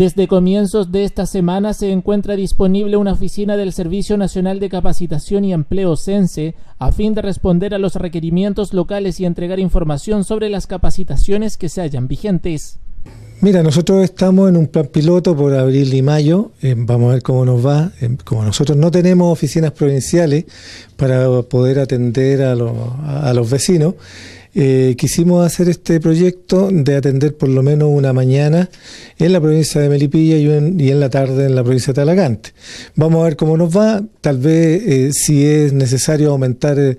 Desde comienzos de esta semana se encuentra disponible una oficina del Servicio Nacional de Capacitación y Empleo CENSE a fin de responder a los requerimientos locales y entregar información sobre las capacitaciones que se hayan vigentes. Mira, nosotros estamos en un plan piloto por abril y mayo, eh, vamos a ver cómo nos va. Eh, como nosotros no tenemos oficinas provinciales para poder atender a los vecinos, eh, quisimos hacer este proyecto de atender por lo menos una mañana en la provincia de Melipilla y, en la tarde en la provincia de Talagante. Vamos a ver cómo nos va, tal vez eh, si es necesario aumentar eh,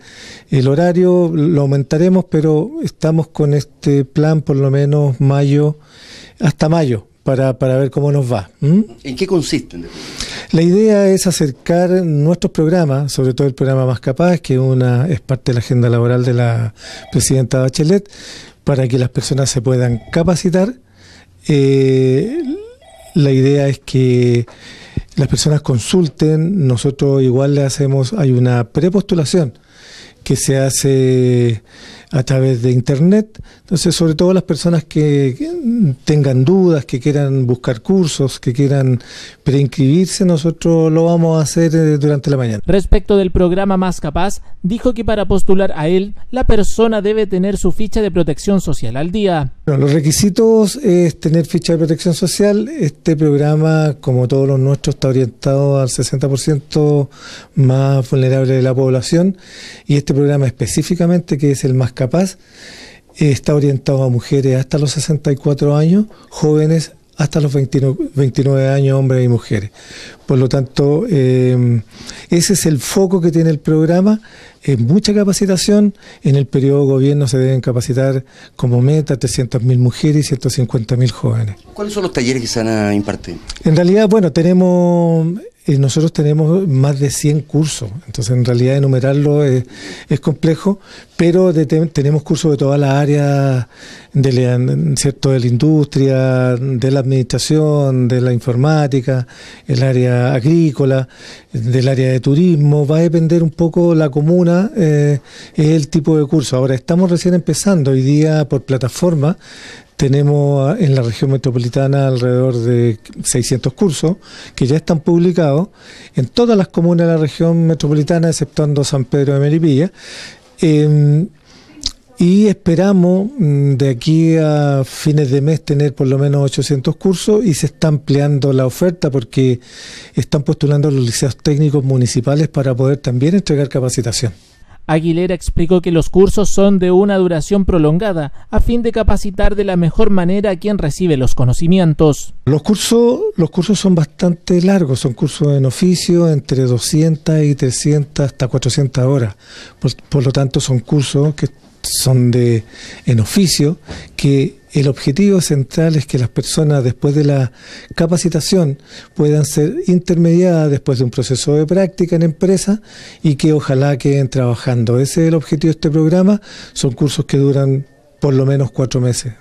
el, horario, lo aumentaremos, pero estamos con este plan por lo menos mayo, hasta mayo, para, para ver cómo nos va. ¿En qué consiste? La idea es acercar nuestros programas, sobre todo el programa Más Capaz, que una, es parte de la agenda laboral de la presidenta Bachelet, para que las personas se puedan capacitar. Eh, la idea es que las personas consulten, nosotros igual le hacemos, hay una prepostulación que se hace a través de Internet. Entonces, sobre todo las personas que tengan dudas, que quieran buscar cursos, que quieran preinscribirse, nosotros lo vamos a hacer eh, durante la mañana. Respecto del programa Más Capaz, dijo que para postular a él, la persona debe tener su ficha de protección social al día. los requisitos es tener ficha de protección social. Este programa, como todos los nuestros, está orientado al 60% más vulnerable de la población y este programa específicamente que es el más capaz, eh, está orientado a mujeres hasta los 64 años, jóvenes hasta los 29, años, hombres y mujeres. Por lo tanto, eh, ese es el foco que tiene el programa. en mucha capacitación. En el periodo gobierno se deben capacitar como meta 300.000 mujeres y 150.000 jóvenes. ¿Cuáles son los talleres que se van a impartir? En realidad, bueno, tenemos y nosotros tenemos más de 100 cursos, entonces en realidad enumerarlo es, complejo, pero tenemos cursos de toda la área de la, ¿cierto? de la industria, de la administración, de la informática, el área agrícola, del área de turismo, va a depender un poco la comuna, eh, el tipo de curso. Ahora estamos recién empezando, hoy día por plataforma tenemos ah, en la región metropolitana alrededor de 600 cursos que ya están publicados en todas las comunas de la región metropolitana, exceptuando San Pedro de Meripilla, em, y esperamos mm, de aquí a fines de mes tener por lo menos 800 cursos y se está ampliando la oferta porque están postulando los liceos técnicos municipales para poder también entregar capacitación. Aguilera explicó que los cursos son de una duración prolongada a fin de capacitar de la mejor manera a quien recibe los conocimientos. Los cursos, los cursos son bastante largos, son cursos en oficio entre 200 y 300 hasta 400 horas. por lo tanto, son cursos que son de en oficio, que el objetivo central es que las personas después de la capacitación puedan ser intermediadas después de un proceso de práctica en empresa y que ojalá queden trabajando. Ese es el objetivo de este programa. Son cursos que duran por lo menos cuatro meses.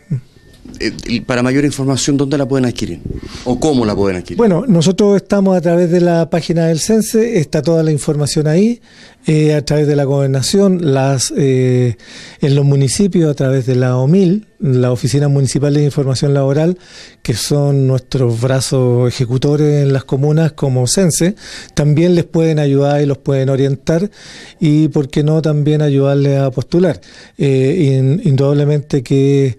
Eh, para mayor información, ¿dónde la pueden adquirir? ¿O cómo la pueden adquirir? Bueno, nosotros estamos a través de la página del CENSE, está toda la información ahí, eh, a través de la gobernación, las eh, en los municipios, a través de la OMIL, la Oficina Municipal de Información Laboral, que son nuestros brazos ejecutores en las comunas como CENSE, también les pueden ayudar y los pueden orientar y, ¿por qué no?, también ayudarles a postular. indudablemente que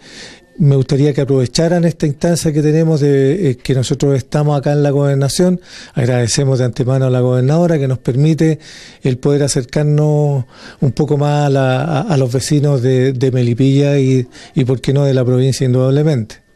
me gustaría que aprovecharan esta instancia que tenemos de eh, que nosotros estamos acá en la gobernación. Agradecemos de antemano a la gobernadora que nos permite el poder acercarnos un poco más a, los vecinos de, Melipilla y, y, por qué no, de la provincia indudablemente.